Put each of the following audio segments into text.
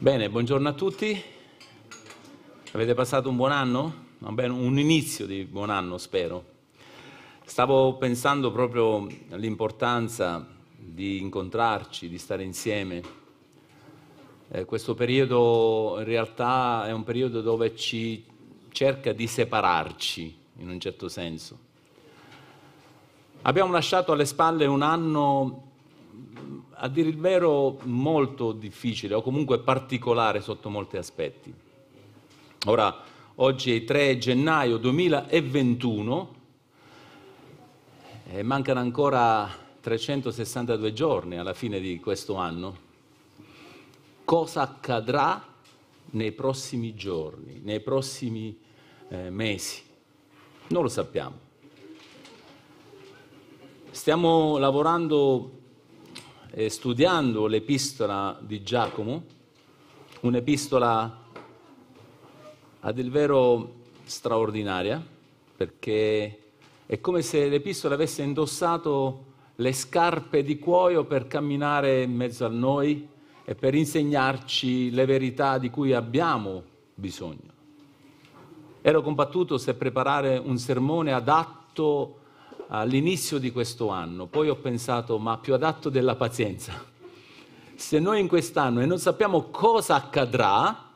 Bene, buongiorno a tutti. Avete passato un buon anno? un inizio di buon anno, spero. Stavo pensando proprio all'importanza di incontrarci, di stare insieme. Eh, questo periodo in realtà è un periodo dove ci cerca di separarci, in un certo senso. Abbiamo lasciato alle spalle un anno a dire il vero molto difficile o comunque particolare sotto molti aspetti. Ora, oggi è 3 gennaio 2021 e mancano ancora 362 giorni alla fine di questo anno. Cosa accadrà nei prossimi giorni, nei prossimi eh, mesi? Non lo sappiamo. Stiamo lavorando eh, studiando l'epistola di Giacomo, un'epistola ad il vero straordinaria, perché è come se l'epistola avesse indossato le scarpe di cuoio per camminare in mezzo a noi e per insegnarci le verità di cui abbiamo bisogno. Ero combattuto se preparare un sermone adatto a all'inizio di questo anno, poi ho pensato ma più adatto della pazienza. Se noi in quest'anno e non sappiamo cosa accadrà,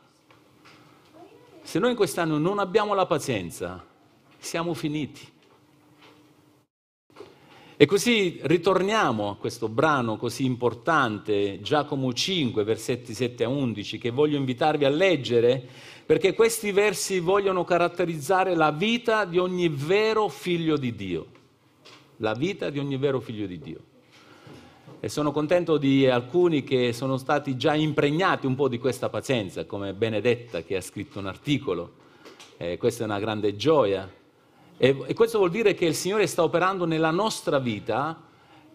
se noi in quest'anno non abbiamo la pazienza, siamo finiti. E così ritorniamo a questo brano così importante, Giacomo 5, versetti 7 a 11, che voglio invitarvi a leggere, perché questi versi vogliono caratterizzare la vita di ogni vero figlio di Dio la vita di ogni vero figlio di Dio. E sono contento di alcuni che sono stati già impregnati un po' di questa pazienza, come Benedetta che ha scritto un articolo. Eh, questa è una grande gioia. E, e, questo vuol dire che il Signore sta operando nella nostra vita.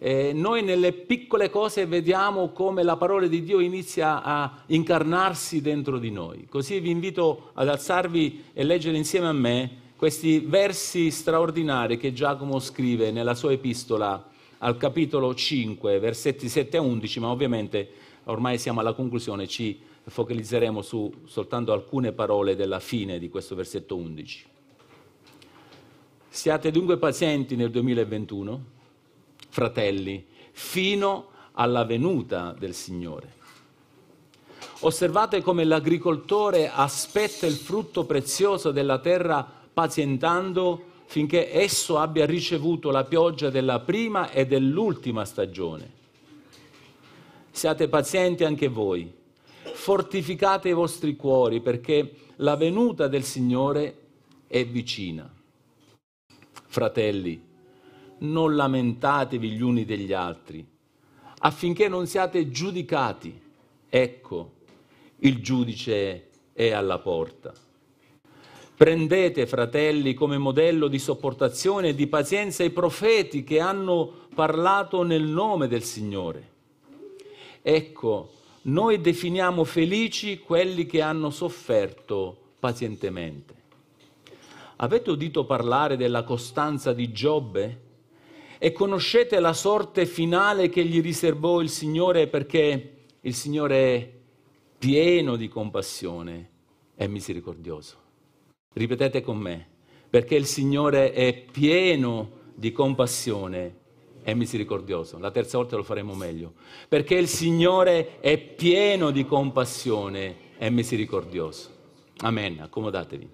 E noi nelle piccole cose vediamo come la parola di Dio inizia a incarnarsi dentro di noi. Così vi invito ad alzarvi e leggere insieme a me questi versi straordinari che Giacomo scrive nella sua epistola al capitolo 5, versetti 7 a 11, ma ovviamente ormai siamo alla conclusione, ci focalizzeremo su soltanto alcune parole della fine di questo versetto 11. Siate dunque pazienti nel 2021, fratelli, fino alla venuta del Signore. Osservate come l'agricoltore aspetta il frutto prezioso della terra pazientando finché esso abbia ricevuto la pioggia della prima e dell'ultima stagione. Siate pazienti anche voi, fortificate i vostri cuori perché la venuta del Signore è vicina. Fratelli, non lamentatevi gli uni degli altri, affinché non siate giudicati. Ecco, il giudice è alla porta. Prendete, fratelli, come modello di sopportazione e di pazienza i profeti che hanno parlato nel nome del Signore. Ecco, noi definiamo felici quelli che hanno sofferto pazientemente. Avete udito parlare della costanza di Giobbe? E conoscete la sorte finale che gli riservò il Signore perché il Signore è pieno di compassione e misericordioso. Ripetete con me, perché il Signore è pieno di compassione e misericordioso. La terza volta lo faremo meglio. Perché il Signore è pieno di compassione e misericordioso. Amen, accomodatevi.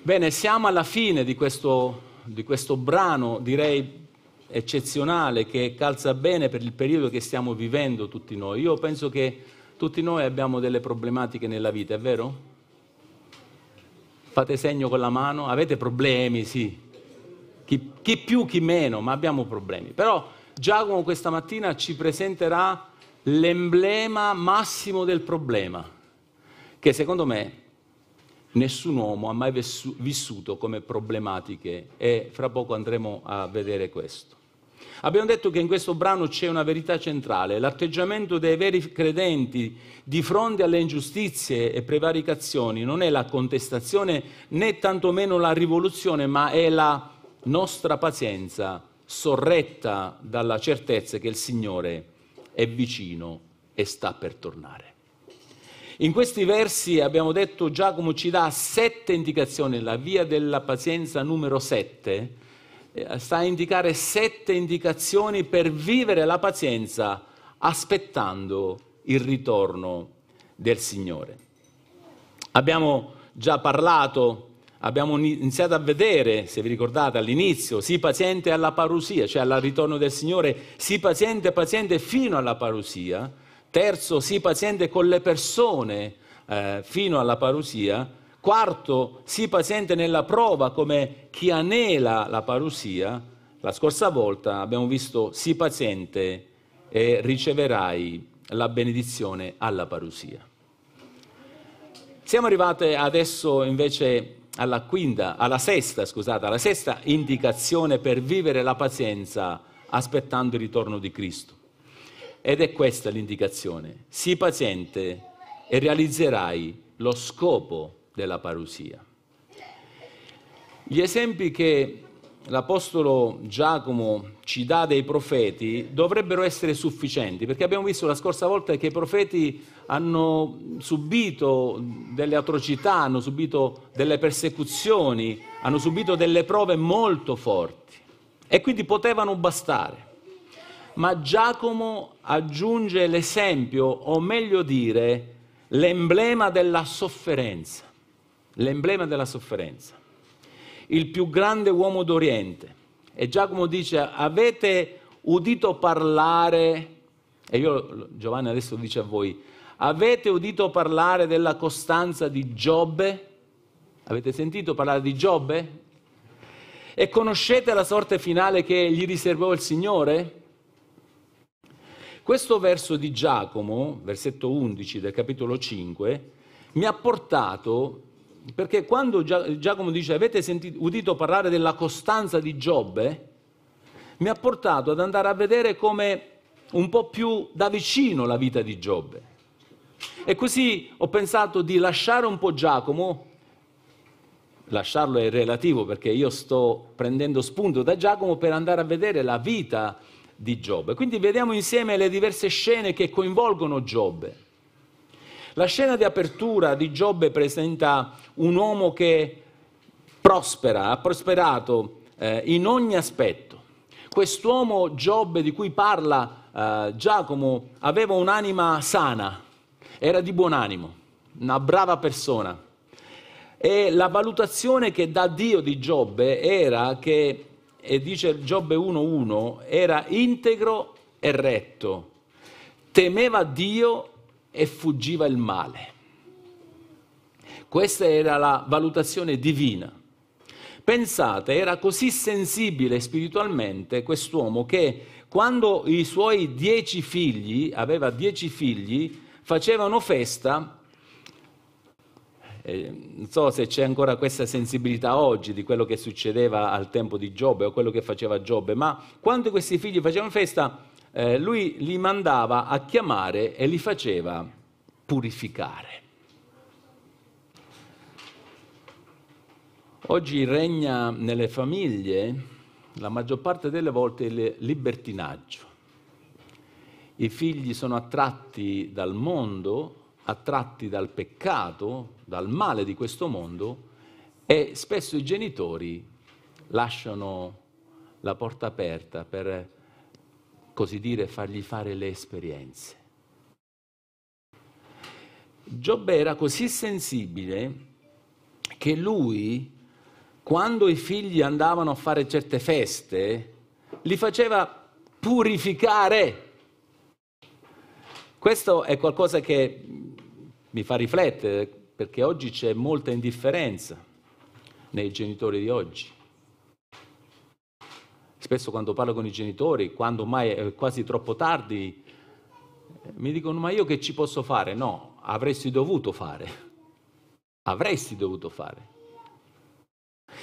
Bene, siamo alla fine di questo, di questo brano, direi eccezionale, che calza bene per il periodo che stiamo vivendo tutti noi. Io penso che tutti noi abbiamo delle problematiche nella vita, è vero? Fate segno con la mano, avete problemi, sì. Chi, chi più, chi meno, ma abbiamo problemi. Però Giacomo questa mattina ci presenterà l'emblema massimo del problema, che secondo me nessun uomo ha mai vissuto come problematiche e fra poco andremo a vedere questo. Abbiamo detto che in questo brano c'è una verità centrale, l'atteggiamento dei veri credenti di fronte alle ingiustizie e prevaricazioni non è la contestazione né tantomeno la rivoluzione, ma è la nostra pazienza sorretta dalla certezza che il Signore è vicino e sta per tornare. In questi versi abbiamo detto Giacomo ci dà sette indicazioni, la via della pazienza numero sette eh, sta a indicare sette indicazioni per vivere la pazienza aspettando il ritorno del Signore. Abbiamo già parlato, abbiamo iniziato a vedere, se vi ricordate all'inizio, si paziente alla parusia, cioè al ritorno del Signore, si paziente, paziente fino alla parusia. Terzo, si paziente con le persone eh, fino alla parusia. Quarto, sii paziente nella prova come chi anela la parusia. La scorsa volta abbiamo visto sii paziente e riceverai la benedizione alla parusia. Siamo arrivati adesso invece alla quinta, alla sesta, scusate, alla sesta indicazione per vivere la pazienza aspettando il ritorno di Cristo. Ed è questa l'indicazione. Sii paziente e realizzerai lo scopo della parusia. Gli esempi che l'Apostolo Giacomo ci dà dei profeti dovrebbero essere sufficienti, perché abbiamo visto la scorsa volta che i profeti hanno subito delle atrocità, hanno subito delle persecuzioni, hanno subito delle prove molto forti e quindi potevano bastare. Ma Giacomo aggiunge l'esempio, o meglio dire, l'emblema della sofferenza l'emblema della sofferenza, il più grande uomo d'Oriente. E Giacomo dice, avete udito parlare, e io Giovanni adesso dice a voi, avete udito parlare della costanza di Giobbe? Avete sentito parlare di Giobbe? E conoscete la sorte finale che gli riservò il Signore? Questo verso di Giacomo, versetto 11 del capitolo 5, mi ha portato perché quando Giacomo dice avete sentito, udito parlare della costanza di Giobbe, mi ha portato ad andare a vedere come un po' più da vicino la vita di Giobbe. E così ho pensato di lasciare un po' Giacomo, lasciarlo è relativo perché io sto prendendo spunto da Giacomo per andare a vedere la vita di Giobbe. Quindi vediamo insieme le diverse scene che coinvolgono Giobbe. La scena di apertura di Giobbe presenta un uomo che prospera, ha prosperato eh, in ogni aspetto. Quest'uomo Giobbe di cui parla eh, Giacomo aveva un'anima sana, era di buon animo, una brava persona. E la valutazione che dà Dio di Giobbe era che, e dice Giobbe 1.1, era integro e retto, temeva Dio e fuggiva il male. Questa era la valutazione divina. Pensate, era così sensibile spiritualmente quest'uomo che quando i suoi dieci figli, aveva dieci figli, facevano festa, eh, non so se c'è ancora questa sensibilità oggi di quello che succedeva al tempo di Giobbe o quello che faceva Giobbe, ma quando questi figli facevano festa, eh, lui li mandava a chiamare e li faceva purificare. Oggi regna nelle famiglie la maggior parte delle volte il libertinaggio. I figli sono attratti dal mondo, attratti dal peccato, dal male di questo mondo e spesso i genitori lasciano la porta aperta per così dire, fargli fare le esperienze. Giobbe era così sensibile che lui, quando i figli andavano a fare certe feste, li faceva purificare. Questo è qualcosa che mi fa riflettere, perché oggi c'è molta indifferenza nei genitori di oggi spesso quando parlo con i genitori, quando mai è quasi troppo tardi, eh, mi dicono ma io che ci posso fare? No, avresti dovuto fare. Avresti dovuto fare.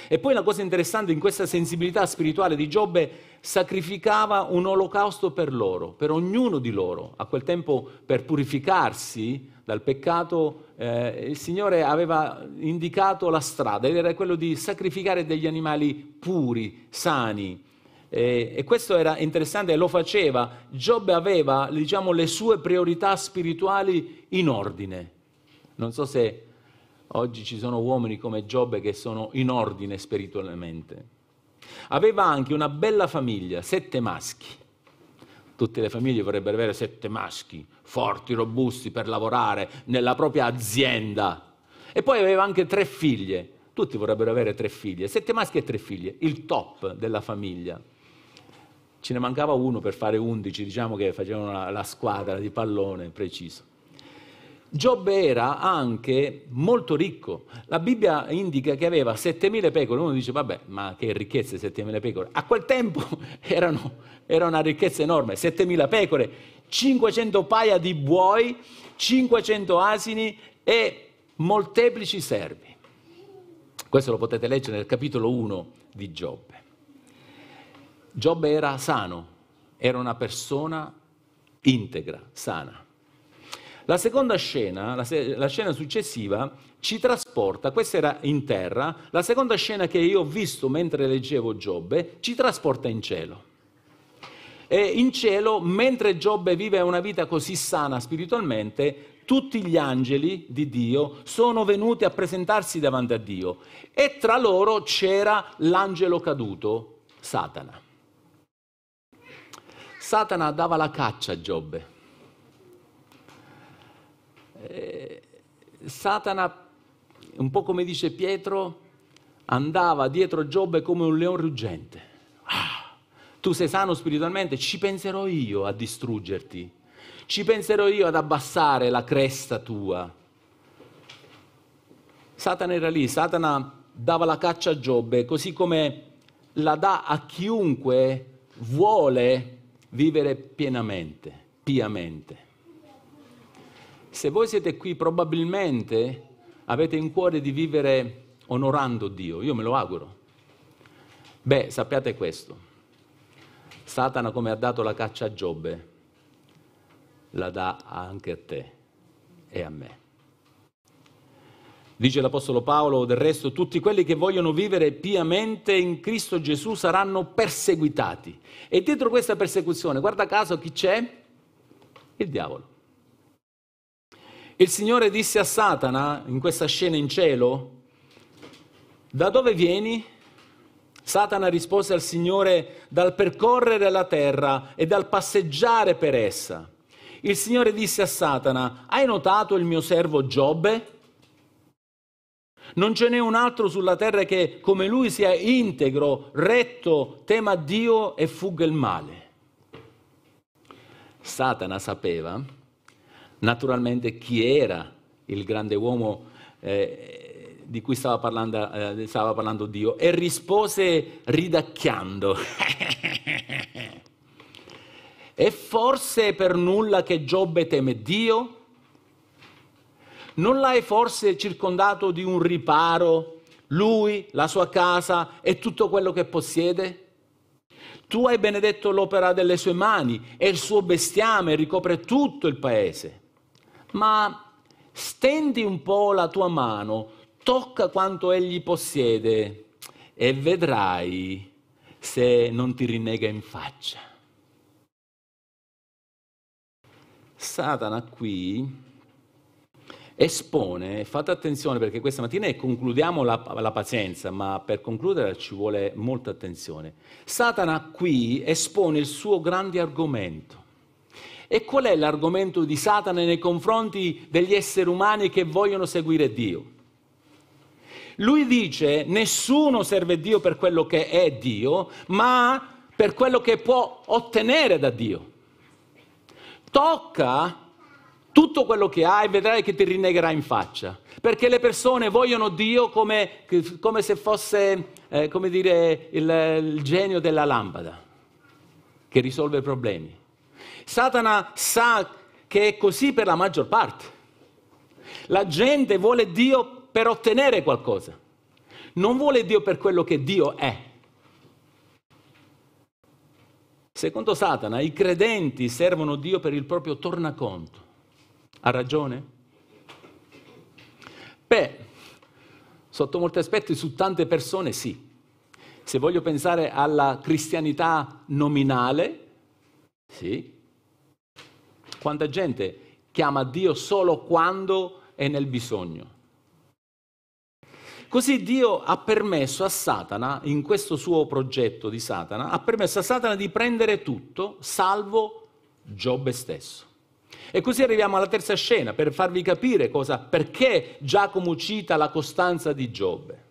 E poi la cosa interessante in questa sensibilità spirituale di Giobbe sacrificava un olocausto per loro, per ognuno di loro. A quel tempo per purificarsi dal peccato eh, il Signore aveva indicato la strada ed era quello di sacrificare degli animali puri, sani, eh, e questo era interessante, lo faceva. Giobbe aveva diciamo, le sue priorità spirituali in ordine. Non so se oggi ci sono uomini come Giobbe che sono in ordine spiritualmente. Aveva anche una bella famiglia, sette maschi. Tutte le famiglie vorrebbero avere sette maschi, forti, robusti, per lavorare nella propria azienda. E poi aveva anche tre figlie. Tutti vorrebbero avere tre figlie, sette maschi e tre figlie, il top della famiglia ce ne mancava uno per fare 11, diciamo che facevano la, la squadra di pallone preciso. Giobbe era anche molto ricco. La Bibbia indica che aveva 7.000 pecore. Uno dice, vabbè, ma che ricchezze 7.000 pecore. A quel tempo erano, era una ricchezza enorme, 7.000 pecore, 500 paia di buoi, 500 asini e molteplici servi. Questo lo potete leggere nel capitolo 1 di Giobbe. Giobbe era sano, era una persona integra, sana. La seconda scena, la, se- la, scena successiva, ci trasporta, questa era in terra, la seconda scena che io ho visto mentre leggevo Giobbe, ci trasporta in cielo. E in cielo, mentre Giobbe vive una vita così sana spiritualmente, tutti gli angeli di Dio sono venuti a presentarsi davanti a Dio e tra loro c'era l'angelo caduto, Satana. Satana dava la caccia a Giobbe. Eh, Satana, un po' come dice Pietro, andava dietro Giobbe come un leone ruggente. Ah, tu sei sano spiritualmente, ci penserò io a distruggerti, ci penserò io ad abbassare la cresta tua. Satana era lì, Satana dava la caccia a Giobbe, così come la dà a chiunque vuole vivere pienamente, piamente. Se voi siete qui probabilmente avete in cuore di vivere onorando Dio, io me lo auguro. Beh, sappiate questo. Satana come ha dato la caccia a Giobbe, la dà anche a te e a me. Dice l'Apostolo Paolo, del resto, tutti quelli che vogliono vivere piamente in Cristo Gesù saranno perseguitati. E dietro questa persecuzione, guarda caso, chi c'è? Il diavolo. Il Signore disse a Satana, in questa scena in cielo, da dove vieni? Satana rispose al Signore dal percorrere la terra e dal passeggiare per essa. Il Signore disse a Satana, hai notato il mio servo Giobbe? Non ce n'è un altro sulla terra che come lui sia integro, retto, tema Dio e fugga il male. Satana sapeva naturalmente chi era il grande uomo eh, di cui stava parlando, eh, stava parlando Dio e rispose ridacchiando. e forse per nulla che Giobbe teme Dio non l'hai forse circondato di un riparo, lui, la sua casa e tutto quello che possiede? Tu hai benedetto l'opera delle sue mani e il suo bestiame ricopre tutto il paese. Ma stendi un po' la tua mano, tocca quanto egli possiede e vedrai se non ti rinnega in faccia. Satana qui espone, fate attenzione perché questa mattina concludiamo la, la, pazienza, ma per concludere ci vuole molta attenzione. Satana qui espone il suo grande argomento. E qual è l'argomento di Satana nei confronti degli esseri umani che vogliono seguire Dio? Lui dice nessuno serve Dio per quello che è Dio, ma per quello che può ottenere da Dio. Tocca tutto quello che hai vedrai che ti rinnegherà in faccia. Perché le persone vogliono Dio come, come se fosse, eh, come dire, il, il genio della lampada che risolve i problemi. Satana sa che è così per la maggior parte. La gente vuole Dio per ottenere qualcosa, non vuole Dio per quello che Dio è. Secondo Satana, i credenti servono Dio per il proprio tornaconto. Ha ragione? Beh, sotto molti aspetti, su tante persone sì. Se voglio pensare alla cristianità nominale, sì. Quanta gente chiama Dio solo quando è nel bisogno. Così Dio ha permesso a Satana, in questo suo progetto di Satana, ha permesso a Satana di prendere tutto, salvo Giobbe stesso. E così arriviamo alla terza scena per farvi capire cosa, perché Giacomo cita la costanza di Giobbe.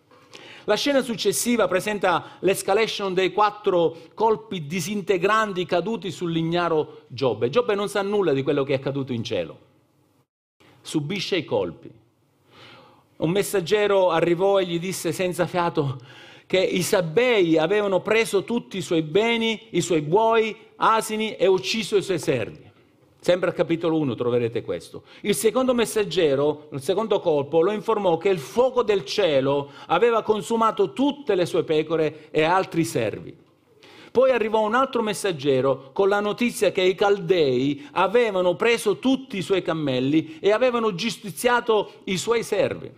La scena successiva presenta l'escalation dei quattro colpi disintegranti caduti sull'ignaro Giobbe. Giobbe non sa nulla di quello che è accaduto in cielo. Subisce i colpi. Un messaggero arrivò e gli disse senza fiato che i Sabei avevano preso tutti i suoi beni, i suoi buoi, asini e ucciso i suoi servi. Sempre al capitolo 1 troverete questo. Il secondo messaggero, il secondo colpo, lo informò che il fuoco del cielo aveva consumato tutte le sue pecore e altri servi. Poi arrivò un altro messaggero con la notizia che i caldei avevano preso tutti i suoi cammelli e avevano giustiziato i suoi servi.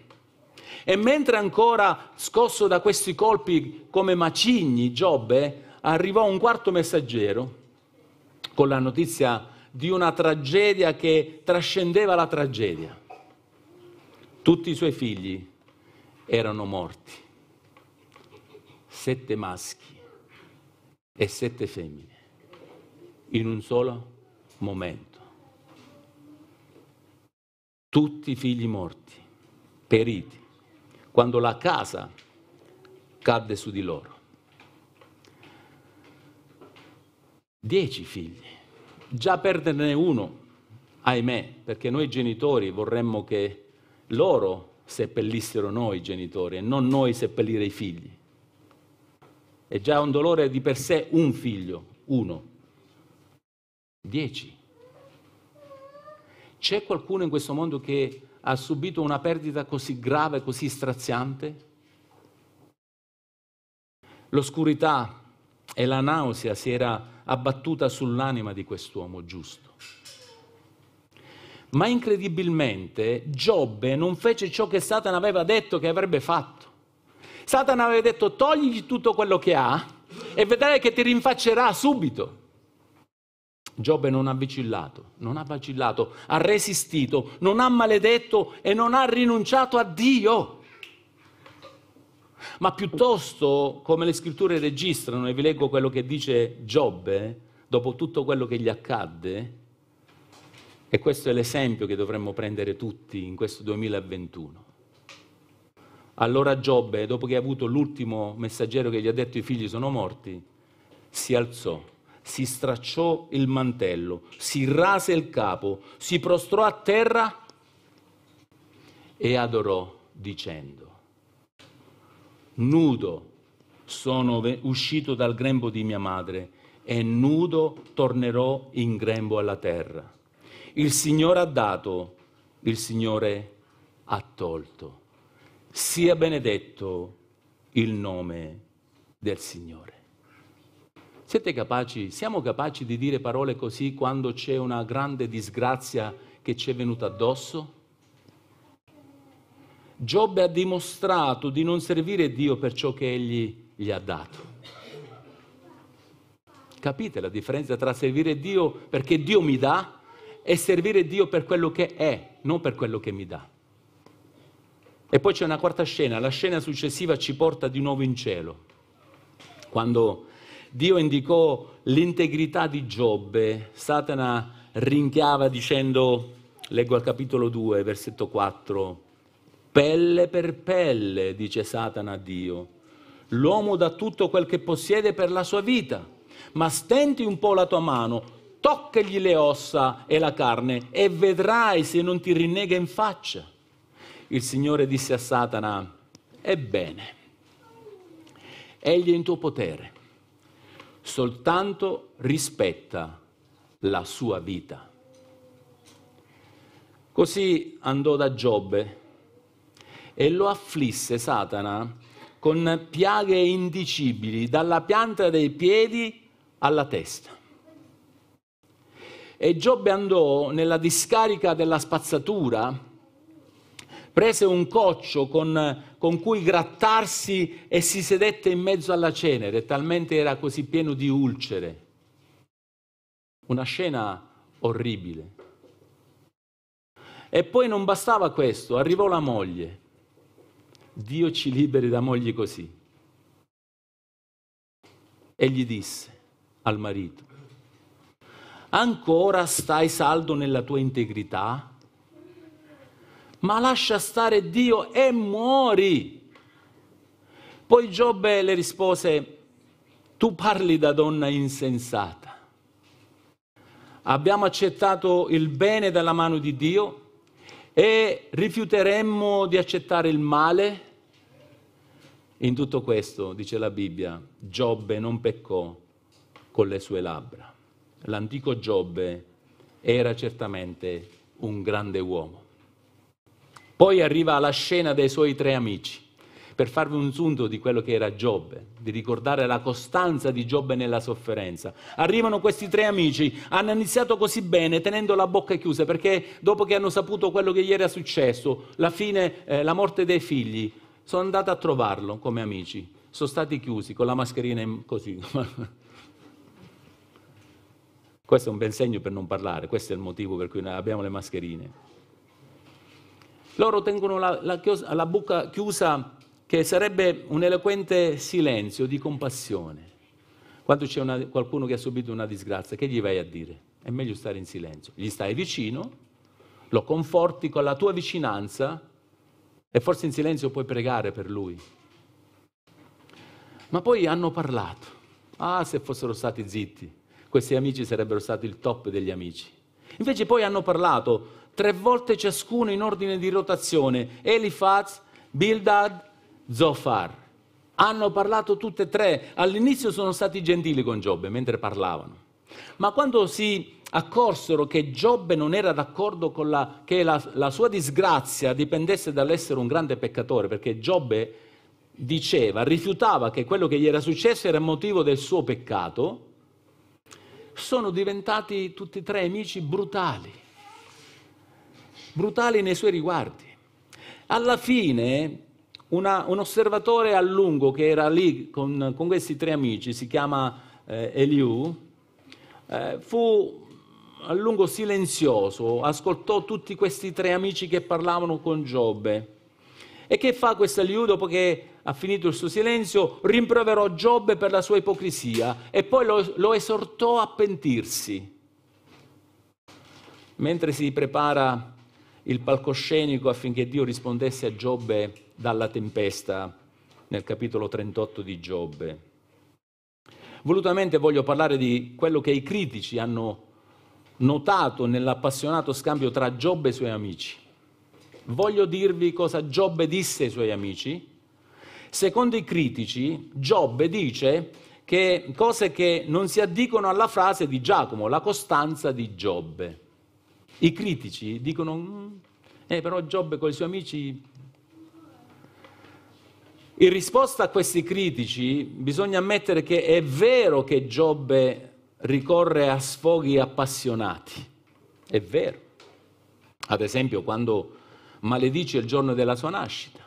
E mentre ancora scosso da questi colpi come macigni, Giobbe, arrivò un quarto messaggero con la notizia di una tragedia che trascendeva la tragedia. Tutti i suoi figli erano morti, sette maschi e sette femmine, in un solo momento. Tutti i figli morti, periti, quando la casa cadde su di loro. Dieci figli già perderne uno, ahimè, perché noi genitori vorremmo che loro seppellissero noi genitori e non noi seppellire i figli. È già un dolore di per sé un figlio, uno, dieci. C'è qualcuno in questo mondo che ha subito una perdita così grave, così straziante? L'oscurità e la nausea si era abbattuta sull'anima di quest'uomo giusto. Ma incredibilmente Giobbe non fece ciò che Satana aveva detto che avrebbe fatto. Satana aveva detto togli tutto quello che ha e vedrai che ti rinfaccerà subito. Giobbe non ha vacillato, non ha vacillato, ha resistito, non ha maledetto e non ha rinunciato a Dio ma piuttosto come le scritture registrano, e vi leggo quello che dice Giobbe, dopo tutto quello che gli accadde, e questo è l'esempio che dovremmo prendere tutti in questo 2021. Allora Giobbe, dopo che ha avuto l'ultimo messaggero che gli ha detto i figli sono morti, si alzò, si stracciò il mantello, si rase il capo, si prostrò a terra e adorò dicendo nudo sono uscito dal grembo di mia madre e nudo tornerò in grembo alla terra. Il Signore ha dato, il Signore ha tolto. Sia benedetto il nome del Signore. Siete capaci, siamo capaci di dire parole così quando c'è una grande disgrazia che ci è venuta addosso? Giobbe ha dimostrato di non servire Dio per ciò che egli gli ha dato. Capite la differenza tra servire Dio perché Dio mi dà e servire Dio per quello che è, non per quello che mi dà. E poi c'è una quarta scena, la scena successiva ci porta di nuovo in cielo, quando Dio indicò l'integrità di Giobbe, Satana rinchiava dicendo, leggo al capitolo 2, versetto 4, Pelle per pelle, dice Satana a Dio. L'uomo dà tutto quel che possiede per la sua vita, ma stenti un po' la tua mano, toccagli le ossa e la carne e vedrai se non ti rinnega in faccia. Il Signore disse a Satana, ebbene, egli è in tuo potere, soltanto rispetta la sua vita. Così andò da Giobbe e lo afflisse Satana con piaghe indicibili dalla pianta dei piedi alla testa. E Giobbe andò nella discarica della spazzatura, prese un coccio con, con cui grattarsi e si sedette in mezzo alla cenere, talmente era così pieno di ulcere. Una scena orribile. E poi non bastava questo, arrivò la moglie Dio ci liberi da mogli così. E gli disse al marito, ancora stai saldo nella tua integrità? Ma lascia stare Dio e muori. Poi Giobbe le rispose, tu parli da donna insensata. Abbiamo accettato il bene dalla mano di Dio e rifiuteremmo di accettare il male? In tutto questo, dice la Bibbia, Giobbe non peccò con le sue labbra. L'antico Giobbe era certamente un grande uomo. Poi arriva la scena dei suoi tre amici. Per farvi un sunto di quello che era Giobbe, di ricordare la costanza di Giobbe nella sofferenza. Arrivano questi tre amici, hanno iniziato così bene, tenendo la bocca chiusa, perché dopo che hanno saputo quello che gli era successo, la fine, eh, la morte dei figli, sono andato a trovarlo come amici. Sono stati chiusi con la mascherina in... così. Questo è un bel segno per non parlare, questo è il motivo per cui abbiamo le mascherine. Loro tengono la, la, chiosa, la bocca chiusa che sarebbe un eloquente silenzio di compassione. Quando c'è una, qualcuno che ha subito una disgrazia, che gli vai a dire? È meglio stare in silenzio. Gli stai vicino, lo conforti con la tua vicinanza e forse in silenzio puoi pregare per lui. Ma poi hanno parlato. Ah, se fossero stati zitti, questi amici sarebbero stati il top degli amici. Invece poi hanno parlato tre volte ciascuno in ordine di rotazione, Elifaz, Bildad, Zofar. Hanno parlato tutte e tre. All'inizio sono stati gentili con Giobbe mentre parlavano. Ma quando si accorsero che Giobbe non era d'accordo con la, che la, la sua disgrazia dipendesse dall'essere un grande peccatore, perché Giobbe diceva, rifiutava che quello che gli era successo era motivo del suo peccato, sono diventati tutti e tre amici brutali, brutali nei suoi riguardi. Alla fine una, un osservatore a lungo che era lì con, con questi tre amici, si chiama eh, Eliu, eh, fu a lungo silenzioso, ascoltò tutti questi tre amici che parlavano con Giobbe. E che fa questo Eliù dopo che ha finito il suo silenzio? Rimproverò Giobbe per la sua ipocrisia e poi lo, lo esortò a pentirsi. Mentre si prepara il palcoscenico affinché Dio rispondesse a Giobbe dalla tempesta nel capitolo 38 di Giobbe. Volutamente voglio parlare di quello che i critici hanno notato nell'appassionato scambio tra Giobbe e i suoi amici. Voglio dirvi cosa Giobbe disse ai suoi amici. Secondo i critici, Giobbe dice che cose che non si addicono alla frase di Giacomo, la costanza di Giobbe. I critici dicono, mm, eh, però Giobbe con i suoi amici... In risposta a questi critici bisogna ammettere che è vero che Giobbe ricorre a sfoghi appassionati. È vero. Ad esempio, quando maledice il giorno della sua nascita,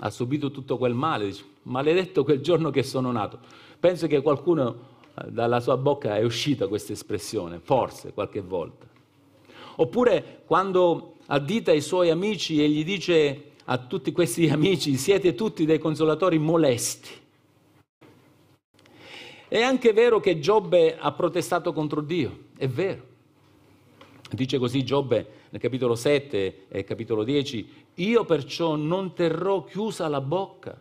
ha subito tutto quel male, dice, maledetto quel giorno che sono nato. Penso che qualcuno eh, dalla sua bocca è uscita questa espressione, forse qualche volta. Oppure quando addita i suoi amici e gli dice a tutti questi amici, siete tutti dei consolatori molesti. È anche vero che Giobbe ha protestato contro Dio, è vero. Dice così Giobbe nel capitolo 7 e capitolo 10, io perciò non terrò chiusa la bocca.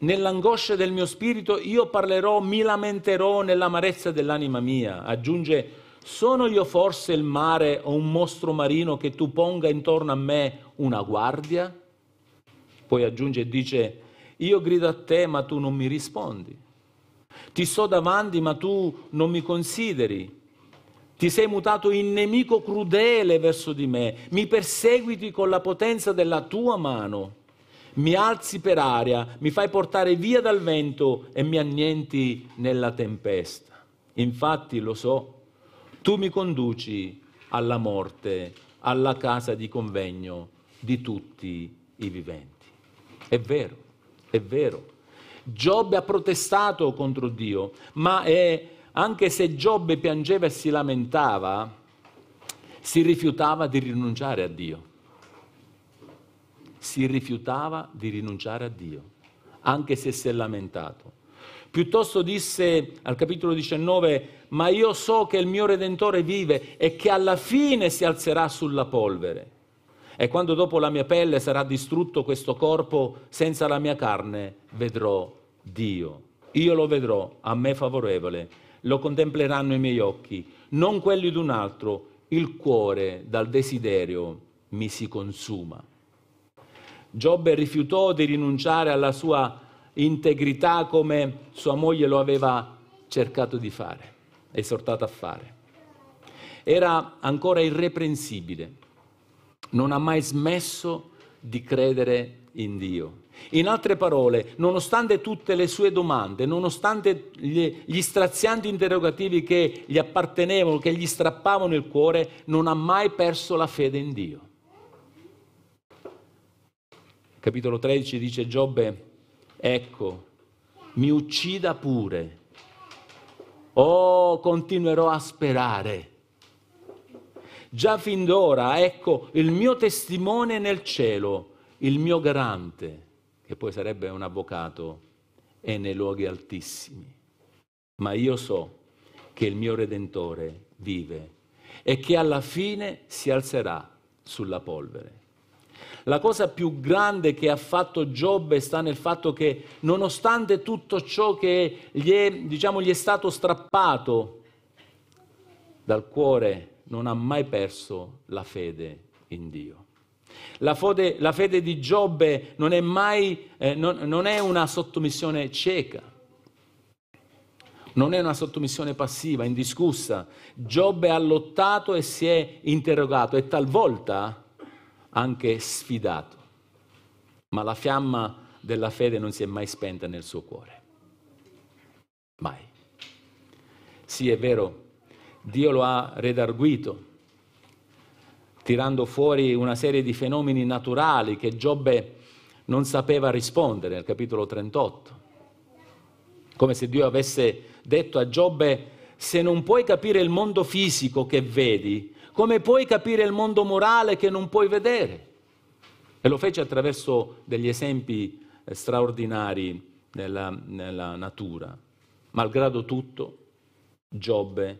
Nell'angoscia del mio spirito io parlerò, mi lamenterò nell'amarezza dell'anima mia. Aggiunge, sono io forse il mare o un mostro marino che tu ponga intorno a me una guardia? Poi aggiunge e dice, io grido a te ma tu non mi rispondi. Ti sto davanti ma tu non mi consideri. Ti sei mutato in nemico crudele verso di me. Mi perseguiti con la potenza della tua mano. Mi alzi per aria, mi fai portare via dal vento e mi annienti nella tempesta. Infatti lo so, tu mi conduci alla morte, alla casa di convegno di tutti i viventi. È vero, è vero. Giobbe ha protestato contro Dio, ma eh, anche se Giobbe piangeva e si lamentava, si rifiutava di rinunciare a Dio. Si rifiutava di rinunciare a Dio, anche se si è lamentato. Piuttosto disse al capitolo 19, ma io so che il mio Redentore vive e che alla fine si alzerà sulla polvere. E quando dopo la mia pelle sarà distrutto questo corpo, senza la mia carne vedrò Dio. Io lo vedrò a me favorevole, lo contempleranno i miei occhi, non quelli d'un altro, il cuore dal desiderio mi si consuma. Giobbe rifiutò di rinunciare alla sua integrità come sua moglie lo aveva cercato di fare, esortato a fare. Era ancora irreprensibile, non ha mai smesso di credere in Dio. In altre parole, nonostante tutte le sue domande, nonostante gli, gli strazianti interrogativi che gli appartenevano, che gli strappavano il cuore, non ha mai perso la fede in Dio. Capitolo 13 dice Giobbe, ecco, mi uccida pure, Oh, continuerò a sperare. Già fin d'ora, ecco il mio testimone nel cielo, il mio garante, che poi sarebbe un avvocato, è nei luoghi altissimi. Ma io so che il mio Redentore vive e che alla fine si alzerà sulla polvere. La cosa più grande che ha fatto Giobbe sta nel fatto che nonostante tutto ciò che gli è, diciamo, gli è stato strappato dal cuore, non ha mai perso la fede in Dio. La fede, la fede di Giobbe non è mai, eh, non, non è una sottomissione cieca, non è una sottomissione passiva, indiscussa. Giobbe ha lottato e si è interrogato e talvolta anche sfidato, ma la fiamma della fede non si è mai spenta nel suo cuore. Mai. Sì, è vero, Dio lo ha redarguito tirando fuori una serie di fenomeni naturali che Giobbe non sapeva rispondere nel capitolo 38. Come se Dio avesse detto a Giobbe, se non puoi capire il mondo fisico che vedi, come puoi capire il mondo morale che non puoi vedere? E lo fece attraverso degli esempi eh, straordinari nella, nella natura. Malgrado tutto, Giobbe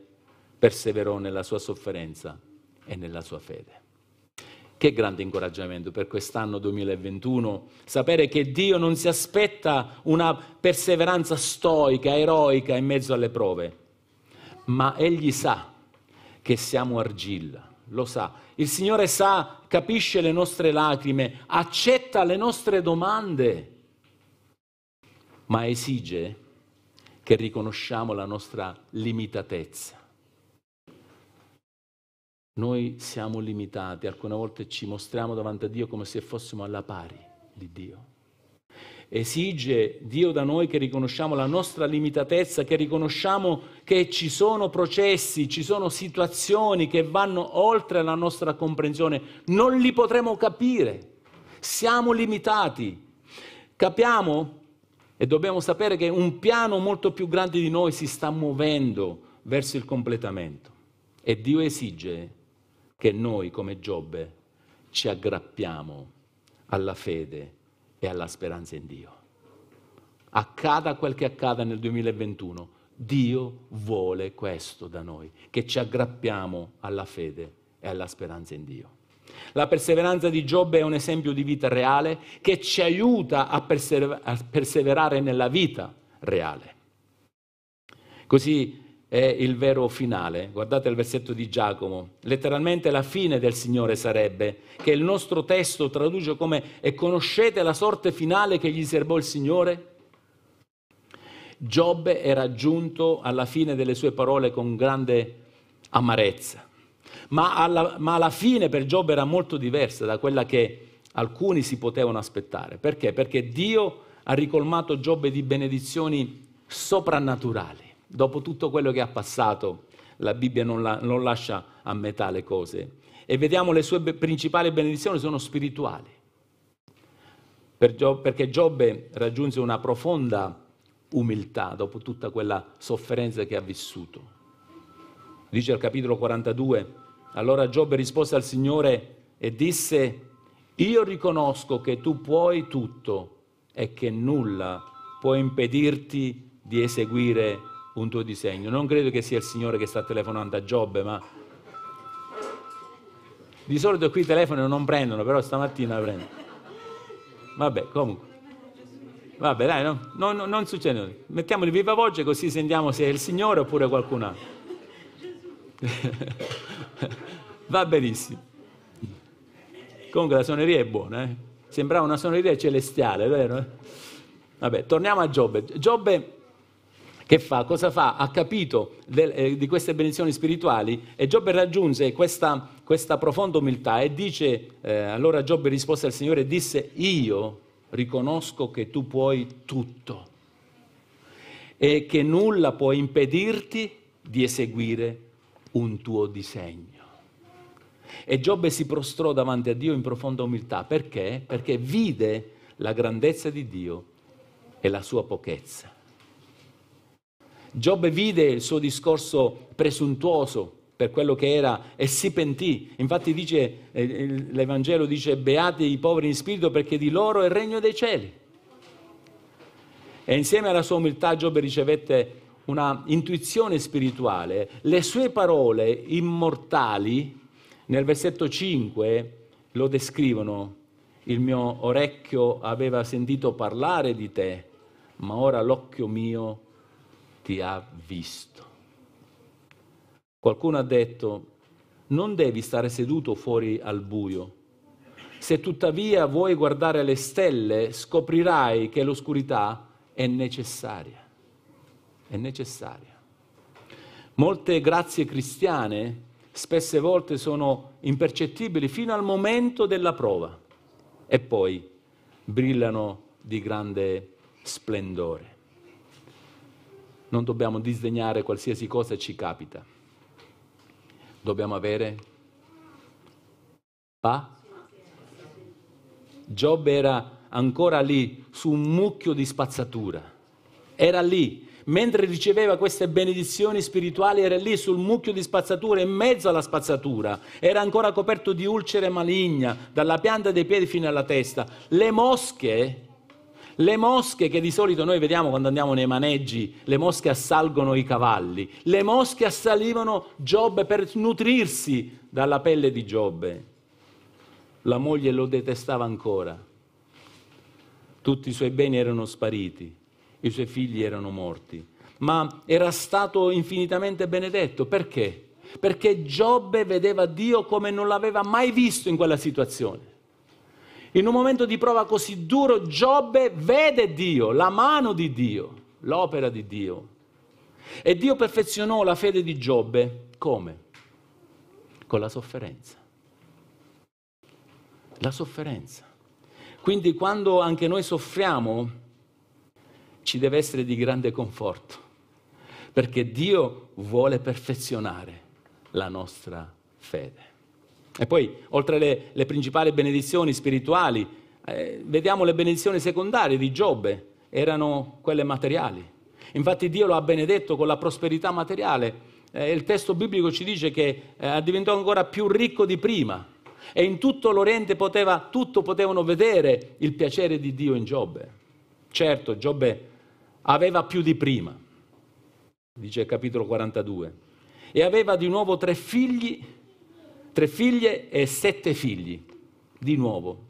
perseverò nella sua sofferenza e nella sua fede. Che grande incoraggiamento per quest'anno 2021, sapere che Dio non si aspetta una perseveranza stoica, eroica in mezzo alle prove, ma Egli sa che siamo argilla, lo sa. Il Signore sa, capisce le nostre lacrime, accetta le nostre domande, ma esige che riconosciamo la nostra limitatezza noi siamo limitati, alcune volte ci mostriamo davanti a Dio come se fossimo alla pari di Dio. Esige Dio da noi che riconosciamo la nostra limitatezza, che riconosciamo che ci sono processi, ci sono situazioni che vanno oltre la nostra comprensione. Non li potremo capire. Siamo limitati. Capiamo e dobbiamo sapere che un piano molto più grande di noi si sta muovendo verso il completamento. E Dio esige che noi come Giobbe ci aggrappiamo alla fede e alla speranza in Dio. Accada quel che accada nel 2021, Dio vuole questo da noi, che ci aggrappiamo alla fede e alla speranza in Dio. La perseveranza di Giobbe è un esempio di vita reale che ci aiuta a, persever- a perseverare nella vita reale. Così è il vero finale. Guardate il versetto di Giacomo. Letteralmente la fine del Signore sarebbe, che il nostro testo traduce come e conoscete la sorte finale che gli serbò il Signore? Giobbe era giunto alla fine delle sue parole con grande amarezza, ma alla, ma alla fine per Giobbe era molto diversa da quella che alcuni si potevano aspettare. Perché? Perché Dio ha ricolmato Giobbe di benedizioni soprannaturali Dopo tutto quello che ha passato, la Bibbia non, la, non lascia a metà le cose. E vediamo le sue principali benedizioni sono spirituali. Per Gio, perché Giobbe raggiunse una profonda umiltà dopo tutta quella sofferenza che ha vissuto. Dice al capitolo 42, allora Giobbe rispose al Signore e disse, io riconosco che tu puoi tutto e che nulla può impedirti di eseguire un tuo disegno. Non credo che sia il Signore che sta telefonando a Giobbe, ma di solito qui i telefoni non prendono, però stamattina prendono. Vabbè, comunque. Vabbè, dai, no, no, no, non succede nulla. Mettiamo viva voce così sentiamo se è il Signore oppure qualcun altro. Va benissimo. Comunque la suoneria è buona, eh? Sembrava una suoneria celestiale, vero? Vabbè, torniamo a Giobbe. Giobbe che fa? Cosa fa? Ha capito de, eh, di queste benedizioni spirituali e Giobbe raggiunse questa, questa profonda umiltà e dice, eh, allora Giobbe rispose al Signore e disse, io riconosco che tu puoi tutto e che nulla può impedirti di eseguire un tuo disegno. E Giobbe si prostrò davanti a Dio in profonda umiltà. Perché? Perché vide la grandezza di Dio e la sua pochezza. Giobbe vide il suo discorso presuntuoso per quello che era e si pentì. Infatti dice, eh, l'Evangelo dice, beati i poveri in spirito perché di loro è il regno dei cieli. E insieme alla sua umiltà Giobbe ricevette una intuizione spirituale. Le sue parole immortali nel versetto 5 lo descrivono. Il mio orecchio aveva sentito parlare di te, ma ora l'occhio mio ti ha visto. Qualcuno ha detto, non devi stare seduto fuori al buio. Se tuttavia vuoi guardare le stelle, scoprirai che l'oscurità è necessaria. È necessaria. Molte grazie cristiane spesse volte sono impercettibili fino al momento della prova e poi brillano di grande splendore non dobbiamo disdegnare qualsiasi cosa ci capita. Dobbiamo avere pazienza. Giobbe era ancora lì su un mucchio di spazzatura. Era lì, mentre riceveva queste benedizioni spirituali, era lì sul mucchio di spazzatura, in mezzo alla spazzatura, era ancora coperto di ulcere maligna, dalla pianta dei piedi fino alla testa. Le mosche le mosche che di solito noi vediamo quando andiamo nei maneggi, le mosche assalgono i cavalli, le mosche assalivano Giobbe per nutrirsi dalla pelle di Giobbe. La moglie lo detestava ancora. Tutti i suoi beni erano spariti, i suoi figli erano morti, ma era stato infinitamente benedetto. Perché? Perché Giobbe vedeva Dio come non l'aveva mai visto in quella situazione. In un momento di prova così duro, Giobbe vede Dio, la mano di Dio, l'opera di Dio. E Dio perfezionò la fede di Giobbe come? Con la sofferenza. La sofferenza. Quindi quando anche noi soffriamo ci deve essere di grande conforto, perché Dio vuole perfezionare la nostra fede. E poi, oltre alle le principali benedizioni spirituali, eh, vediamo le benedizioni secondarie di Giobbe, erano quelle materiali. Infatti Dio lo ha benedetto con la prosperità materiale. Eh, il testo biblico ci dice che eh, diventò ancora più ricco di prima e in tutto l'Oriente poteva, tutto potevano vedere il piacere di Dio in Giobbe. Certo, Giobbe aveva più di prima, dice il capitolo 42, e aveva di nuovo tre figli tre figlie e sette figli, di nuovo.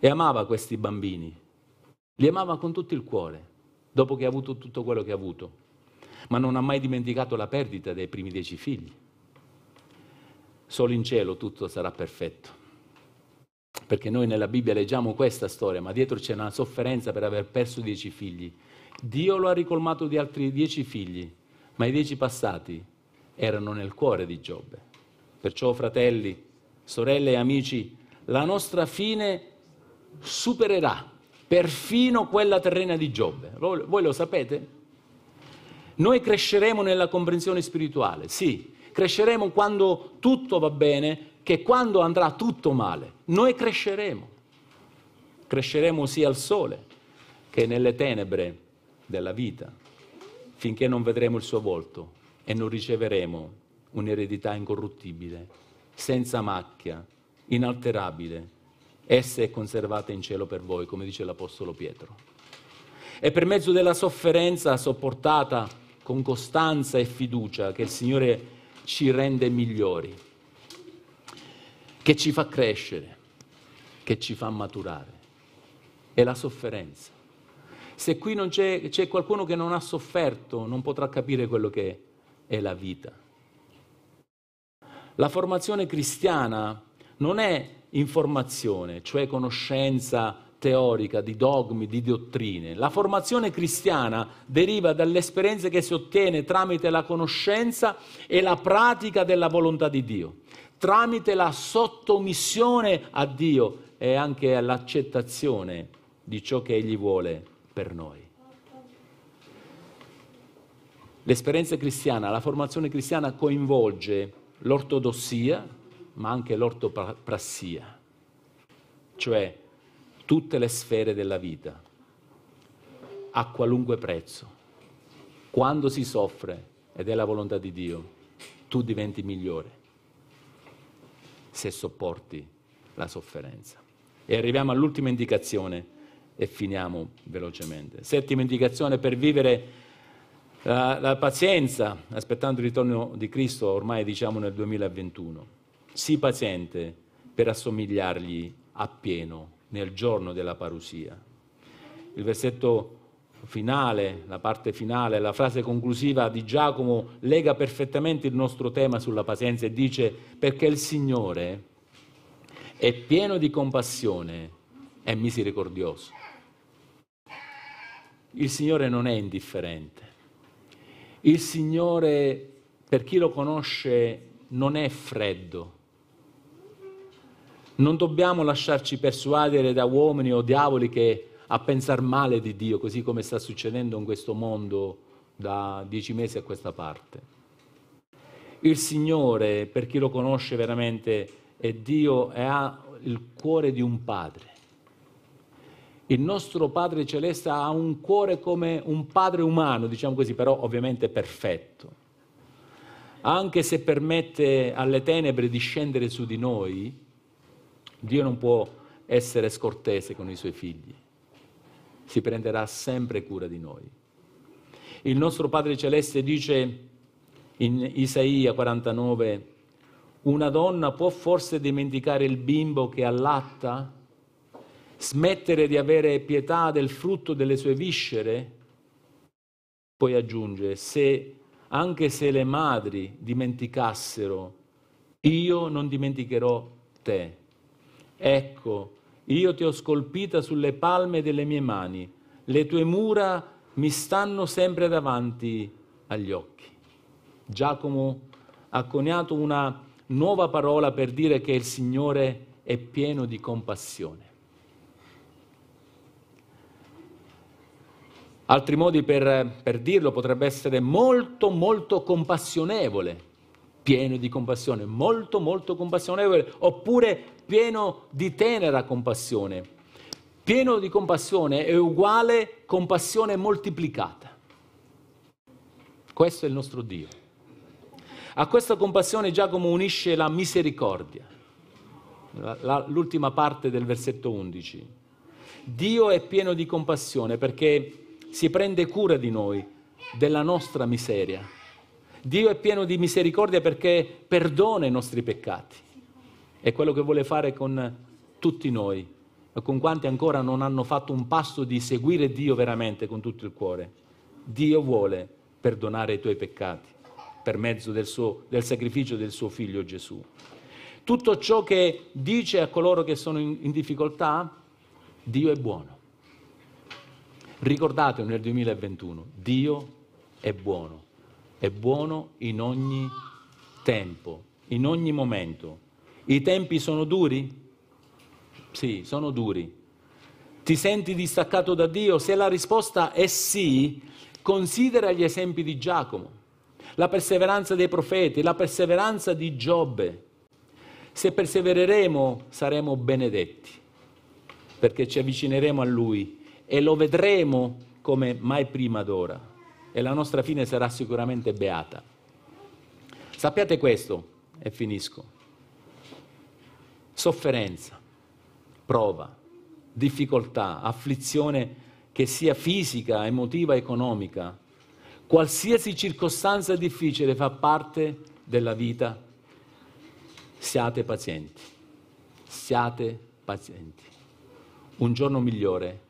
E amava questi bambini, li amava con tutto il cuore, dopo che ha avuto tutto quello che ha avuto, ma non ha mai dimenticato la perdita dei primi dieci figli. Solo in cielo tutto sarà perfetto. Perché noi nella Bibbia leggiamo questa storia, ma dietro c'è una sofferenza per aver perso dieci figli. Dio lo ha ricolmato di altri dieci figli, ma i dieci passati erano nel cuore di Giobbe. Perciò, fratelli, sorelle e amici, la nostra fine supererà perfino quella terrena di Giobbe. Voi lo sapete? Noi cresceremo nella comprensione spirituale, sì, cresceremo quando tutto va bene, che quando andrà tutto male. Noi cresceremo, cresceremo sia al sole che nelle tenebre della vita, finché non vedremo il suo volto e non riceveremo un'eredità incorruttibile, senza macchia, inalterabile. Essa è conservata in cielo per voi, come dice l'Apostolo Pietro. È per mezzo della sofferenza sopportata con costanza e fiducia che il Signore ci rende migliori, che ci fa crescere, che ci fa maturare. È la sofferenza. Se qui c'è, c'è qualcuno che non ha sofferto, non potrà capire quello che è la vita. La formazione cristiana non è informazione, cioè conoscenza teorica di dogmi, di dottrine. La formazione cristiana deriva dalle esperienze che si ottiene tramite la conoscenza e la pratica della volontà di Dio, tramite la sottomissione a Dio e anche all'accettazione di ciò che Egli vuole per noi. L'esperienza cristiana, la formazione cristiana coinvolge l'ortodossia, ma anche l'ortoprassia, cioè tutte le sfere della vita, a qualunque prezzo. Quando si soffre ed è la volontà di Dio, tu diventi migliore se sopporti la sofferenza. E arriviamo all'ultima indicazione e finiamo velocemente. Settima indicazione per vivere la, la, pazienza, aspettando il ritorno di Cristo ormai diciamo nel 2021. Sii paziente per assomigliargli appieno nel giorno della parusia. Il versetto finale, la parte finale, la frase conclusiva di Giacomo lega perfettamente il nostro tema sulla pazienza e dice perché il Signore è pieno di compassione e misericordioso. Il Signore non è indifferente il Signore, per chi lo conosce, non è freddo. Non dobbiamo lasciarci persuadere da uomini o diavoli che a pensare male di Dio, così come sta succedendo in questo mondo da dieci mesi a questa parte. Il Signore, per chi lo conosce veramente, è Dio e ha il cuore di un padre il nostro Padre Celeste ha un cuore come un padre umano, diciamo così, però ovviamente perfetto. Anche se permette alle tenebre di scendere su di noi, Dio non può essere scortese con i suoi figli. Si prenderà sempre cura di noi. Il nostro Padre Celeste dice in Isaia 49, una donna può forse dimenticare il bimbo che allatta? smettere di avere pietà del frutto delle sue viscere? Poi aggiunge, se anche se le madri dimenticassero, io non dimenticherò te. Ecco, io ti ho scolpita sulle palme delle mie mani, le tue mura mi stanno sempre davanti agli occhi. Giacomo ha coniato una nuova parola per dire che il Signore è pieno di compassione. Altri modi per, per dirlo potrebbe essere molto, molto compassionevole, pieno di compassione, molto, molto compassionevole, oppure pieno di tenera compassione. Pieno di compassione è uguale compassione moltiplicata. Questo è il nostro Dio. A questa compassione Giacomo unisce la misericordia, la, la, l'ultima parte del versetto 11. Dio è pieno di compassione perché si prende cura di noi, della nostra miseria. Dio è pieno di misericordia perché perdona i nostri peccati. È quello che vuole fare con tutti noi, con quanti ancora non hanno fatto un passo di seguire Dio veramente con tutto il cuore. Dio vuole perdonare i tuoi peccati per mezzo del, suo, del sacrificio del suo figlio Gesù. Tutto ciò che dice a coloro che sono in, in difficoltà, Dio è buono. Ricordate nel 2021, Dio è buono, è buono in ogni tempo, in ogni momento. I tempi sono duri? Sì, sono duri. Ti senti distaccato da Dio? Se la risposta è sì, considera gli esempi di Giacomo, la perseveranza dei profeti, la perseveranza di Giobbe. Se persevereremo saremo benedetti, perché ci avvicineremo a Lui e lo vedremo come mai prima d'ora e la nostra fine sarà sicuramente beata. Sappiate questo e finisco. Sofferenza, prova, difficoltà, afflizione che sia fisica, emotiva, economica, qualsiasi circostanza difficile fa parte della vita. Siate pazienti, siate pazienti. Un giorno migliore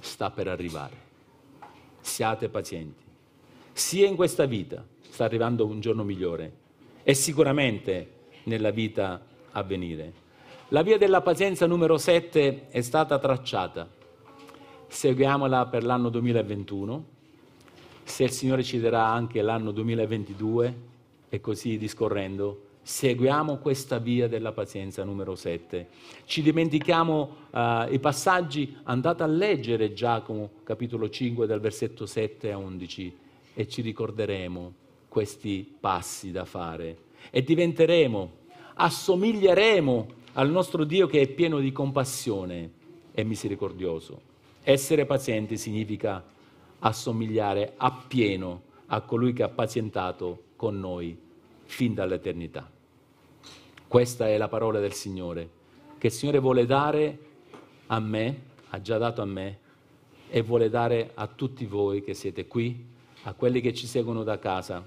sta per arrivare. Siate pazienti. Sia in questa vita sta arrivando un giorno migliore e sicuramente nella vita a venire. La via della pazienza numero 7 è stata tracciata. Seguiamola per l'anno 2021. Se il Signore ci darà anche l'anno 2022 e così discorrendo, seguiamo questa via della pazienza numero 7. Ci dimentichiamo eh, i passaggi, andate a leggere Giacomo capitolo 5 dal versetto 7 a 11 e ci ricorderemo questi passi da fare e diventeremo, assomiglieremo al nostro Dio che è pieno di compassione e misericordioso. Essere pazienti significa assomigliare appieno a colui che ha pazientato con noi fin dall'eternità. Questa è la parola del Signore, che il Signore vuole dare a me, ha già dato a me, e vuole dare a tutti voi che siete qui, a quelli che ci seguono da casa,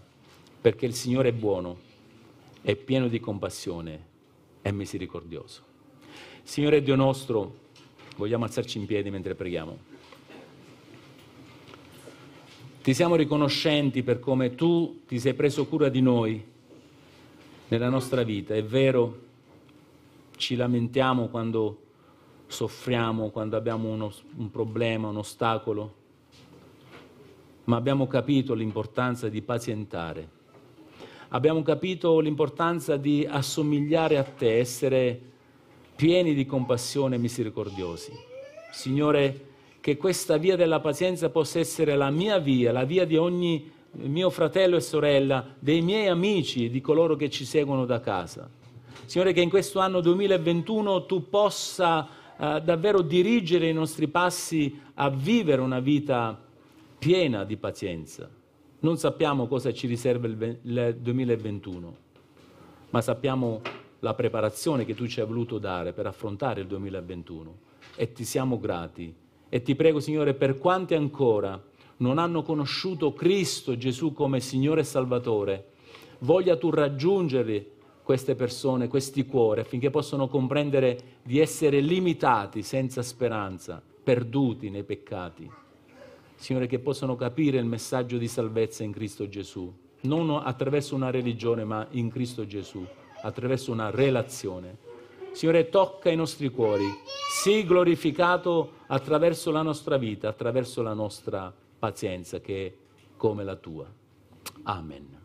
perché il Signore è buono, è pieno di compassione, è misericordioso. Signore Dio nostro, vogliamo alzarci in piedi mentre preghiamo. Ti siamo riconoscenti per come tu ti sei preso cura di noi nella nostra vita. È vero, ci lamentiamo quando soffriamo, quando abbiamo uno, un problema, un ostacolo, ma abbiamo capito l'importanza di pazientare. Abbiamo capito l'importanza di assomigliare a te, essere pieni di compassione e misericordiosi. Signore, che questa via della pazienza possa essere la mia via, la via di ogni mio fratello e sorella, dei miei amici e di coloro che ci seguono da casa. Signore, che in questo anno 2021 tu possa eh, davvero dirigere i nostri passi a vivere una vita piena di pazienza. Non sappiamo cosa ci riserva il, 2021, ma sappiamo la preparazione che tu ci hai voluto dare per affrontare il 2021 e ti siamo grati. E ti prego, Signore, per quanti ancora non hanno conosciuto Cristo Gesù come Signore e Salvatore, voglia tu raggiungerli queste persone, questi cuori, affinché possano comprendere di essere limitati, senza speranza, perduti nei peccati. Signore, che possano capire il messaggio di salvezza in Cristo Gesù, non attraverso una religione, ma in Cristo Gesù, attraverso una relazione. Signore, tocca i nostri cuori, sii glorificato attraverso la nostra vita, attraverso la nostra pazienza che è come la tua. Amen.